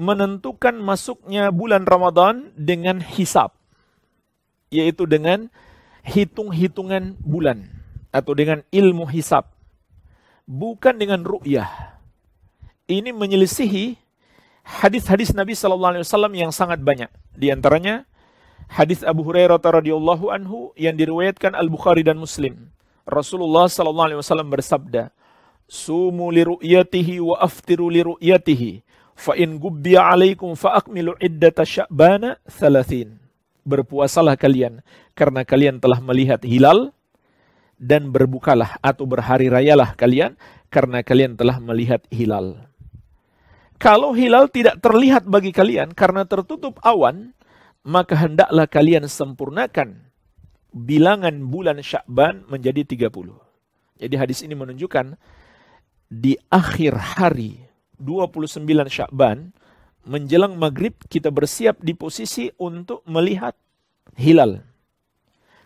menentukan masuknya bulan Ramadan dengan hisab, yaitu dengan hitung-hitungan bulan atau dengan ilmu hisab, bukan dengan ru'yah. Ini menyelisihi hadis-hadis Nabi Shallallahu Alaihi Wasallam yang sangat banyak. Di antaranya hadis Abu Hurairah radhiyallahu anhu yang diriwayatkan Al Bukhari dan Muslim. Rasulullah Shallallahu Alaihi Wasallam bersabda, "Sumu li wa aftiru li Fa gubbiya alaikum fa akmilu iddata sya'bana thalathin. Berpuasalah kalian karena kalian telah melihat hilal dan berbukalah atau berhari rayalah kalian karena kalian telah melihat hilal. Kalau hilal tidak terlihat bagi kalian karena tertutup awan, maka hendaklah kalian sempurnakan bilangan bulan Syakban menjadi 30. Jadi hadis ini menunjukkan di akhir hari 29 Syakban menjelang maghrib kita bersiap di posisi untuk melihat hilal.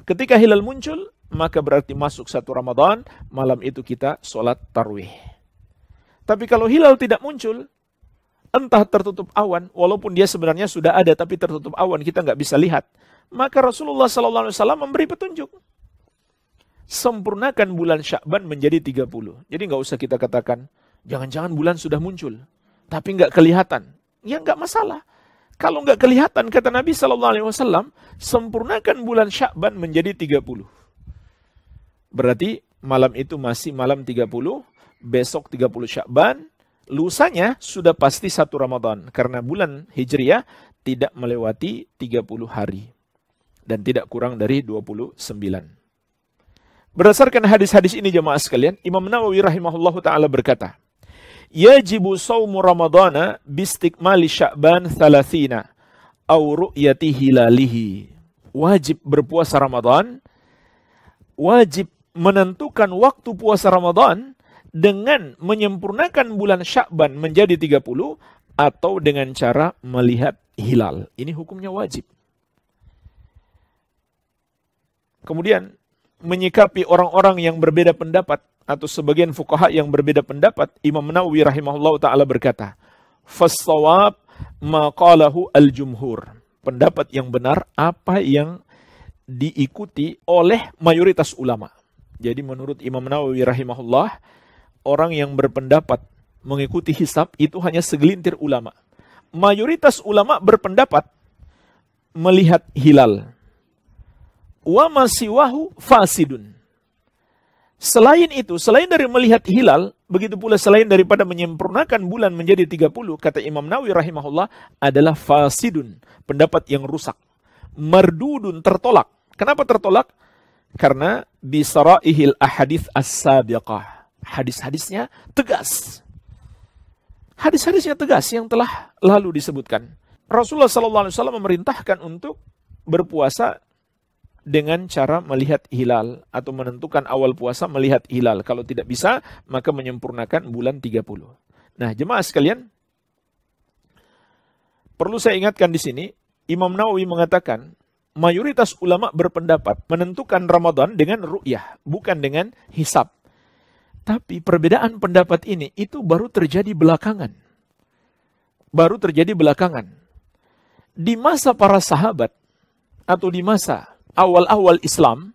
Ketika hilal muncul, maka berarti masuk satu Ramadan, malam itu kita sholat tarwih. Tapi kalau hilal tidak muncul, entah tertutup awan, walaupun dia sebenarnya sudah ada tapi tertutup awan, kita nggak bisa lihat. Maka Rasulullah SAW memberi petunjuk. Sempurnakan bulan Syakban menjadi 30. Jadi nggak usah kita katakan, Jangan-jangan bulan sudah muncul, tapi nggak kelihatan. Ya nggak masalah. Kalau nggak kelihatan, kata Nabi Shallallahu Alaihi Wasallam, sempurnakan bulan Syakban menjadi 30. Berarti malam itu masih malam 30, besok 30 Syakban, lusanya sudah pasti satu Ramadan. Karena bulan Hijriah tidak melewati 30 hari. Dan tidak kurang dari 29. Berdasarkan hadis-hadis ini jemaah sekalian, Imam Nawawi rahimahullahu ta'ala berkata, yajibu saumu ramadana bistikmali sya'ban thalathina au ru'yati hilalihi. Wajib berpuasa Ramadan, wajib menentukan waktu puasa Ramadan dengan menyempurnakan bulan Sya'ban menjadi 30 atau dengan cara melihat hilal. Ini hukumnya wajib. Kemudian menyikapi orang-orang yang berbeda pendapat atau sebagian fukaha yang berbeda pendapat, Imam Nawawi rahimahullah taala berkata, fas maqalahu al-jumhur." Pendapat yang benar apa yang diikuti oleh mayoritas ulama. Jadi menurut Imam Nawawi rahimahullah, orang yang berpendapat mengikuti hisab itu hanya segelintir ulama. Mayoritas ulama berpendapat melihat hilal wa masiwahu fasidun. Selain itu, selain dari melihat hilal, begitu pula selain daripada menyempurnakan bulan menjadi 30, kata Imam Nawawi rahimahullah adalah fasidun, pendapat yang rusak. Mardudun tertolak. Kenapa tertolak? Karena bisaraihil ahadith as-sabiqah. Hadis-hadisnya tegas. Hadis-hadisnya tegas yang telah lalu disebutkan. Rasulullah SAW memerintahkan untuk berpuasa dengan cara melihat hilal atau menentukan awal puasa melihat hilal. Kalau tidak bisa, maka menyempurnakan bulan 30. Nah, jemaah sekalian, perlu saya ingatkan di sini, Imam Nawawi mengatakan, mayoritas ulama berpendapat menentukan Ramadan dengan ru'yah, bukan dengan hisab. Tapi perbedaan pendapat ini itu baru terjadi belakangan. Baru terjadi belakangan. Di masa para sahabat atau di masa awal-awal Islam,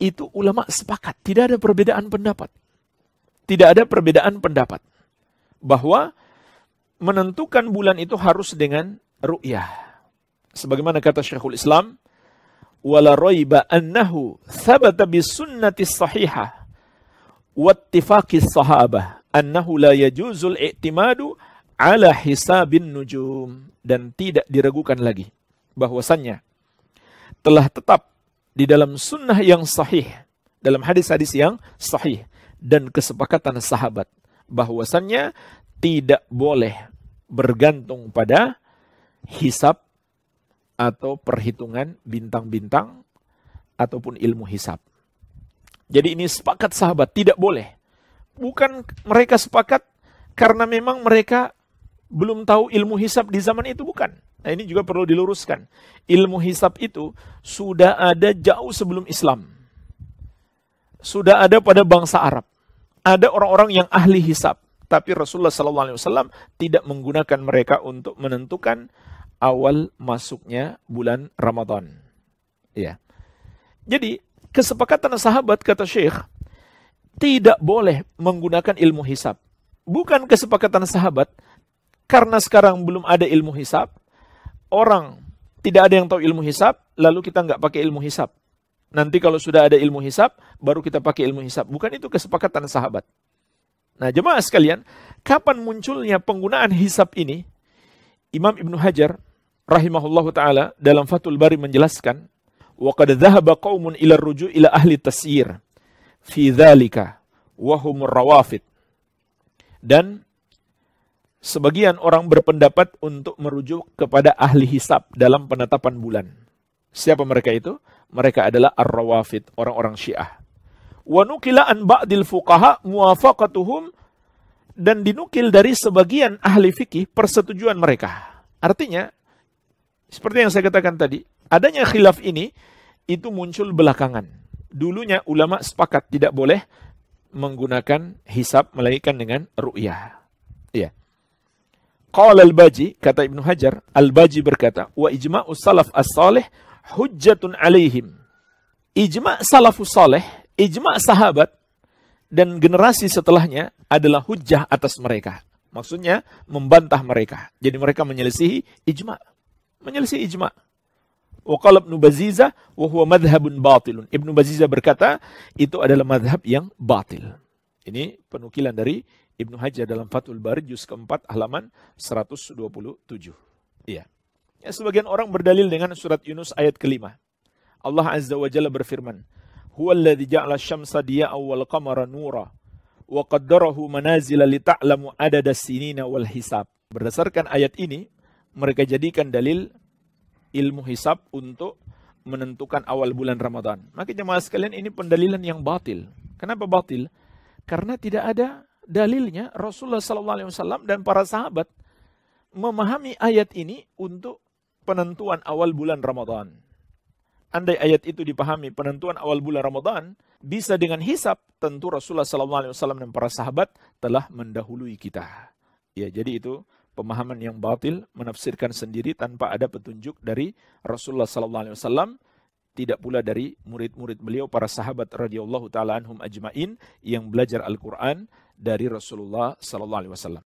itu ulama sepakat, tidak ada perbedaan pendapat. Tidak ada perbedaan pendapat. Bahwa menentukan bulan itu harus dengan ru'yah. Sebagaimana kata Syekhul Islam, wala raiba annahu thabata bisunnati sahihah wattifaqi sahabah annahu la yajuzul i'timadu ala hisabin nujum dan tidak diragukan lagi bahwasannya telah tetap di dalam sunnah yang sahih, dalam hadis-hadis yang sahih dan kesepakatan sahabat bahwasannya tidak boleh bergantung pada hisap atau perhitungan bintang-bintang ataupun ilmu hisap. Jadi ini sepakat sahabat tidak boleh. Bukan mereka sepakat karena memang mereka belum tahu ilmu hisap di zaman itu bukan. Nah, ini juga perlu diluruskan. Ilmu hisab itu sudah ada jauh sebelum Islam. Sudah ada pada bangsa Arab. Ada orang-orang yang ahli hisab, tapi Rasulullah SAW tidak menggunakan mereka untuk menentukan awal masuknya bulan Ramadan. Ya. Jadi, kesepakatan sahabat kata Syekh tidak boleh menggunakan ilmu hisab. Bukan kesepakatan sahabat karena sekarang belum ada ilmu hisab, orang tidak ada yang tahu ilmu hisap, lalu kita nggak pakai ilmu hisap. Nanti kalau sudah ada ilmu hisap, baru kita pakai ilmu hisap. Bukan itu kesepakatan sahabat. Nah jemaah sekalian, kapan munculnya penggunaan hisap ini? Imam Ibnu Hajar rahimahullahu taala dalam Fathul Bari menjelaskan, "Wa qad dhahaba qaumun ila ruju' ila ahli tasyir fi dzalika wa rawafid." Dan Sebagian orang berpendapat untuk merujuk kepada ahli hisab dalam penetapan bulan. Siapa mereka itu? Mereka adalah ar-rawafid, orang-orang syiah. Wanukila an ba'dil fuqaha muwafaqatuhum dan dinukil dari sebagian ahli fikih persetujuan mereka. Artinya, seperti yang saya katakan tadi, adanya khilaf ini itu muncul belakangan. Dulunya ulama sepakat tidak boleh menggunakan hisab melainkan dengan ru'yah. Iya. Yeah. Qala al-Baji, kata Ibnu Hajar, al-Baji berkata, wa ijma'u salaf as-salih hujjatun alaihim. Ijma' salafus salih, ijma' sahabat, dan generasi setelahnya adalah hujjah atas mereka. Maksudnya membantah mereka. Jadi mereka menyelisihi ijma. Menyelisihi ijma. Wa qala Ibnu Baziza wa huwa madhhabun batilun. Ibnu Baziza berkata itu adalah madhab yang batil. Ini penukilan dari Ibnu Hajar dalam Fathul Bari juz keempat halaman 127. Iya. Ya, sebagian orang berdalil dengan surat Yunus ayat kelima. Allah Azza wa Jalla berfirman, "Huwallazi ja'ala syamsa diya'an wal qamara nura wa qaddarahu manazila lita'lamu adada sinina wal hisab." Berdasarkan ayat ini, mereka jadikan dalil ilmu hisab untuk menentukan awal bulan Ramadan. Maka jemaah sekalian ini pendalilan yang batil. Kenapa batil? Karena tidak ada Dalilnya Rasulullah Sallallahu Alaihi Wasallam dan para sahabat memahami ayat ini untuk penentuan awal bulan Ramadan. Andai ayat itu dipahami penentuan awal bulan Ramadan bisa dengan hisap, tentu Rasulullah Sallallahu Alaihi Wasallam dan para sahabat telah mendahului kita. Ya, jadi itu pemahaman yang batil menafsirkan sendiri tanpa ada petunjuk dari Rasulullah Sallallahu Alaihi Wasallam tidak pula dari murid-murid beliau para sahabat radhiyallahu taala anhum ajmain yang belajar Al-Qur'an dari Rasulullah sallallahu alaihi wasallam.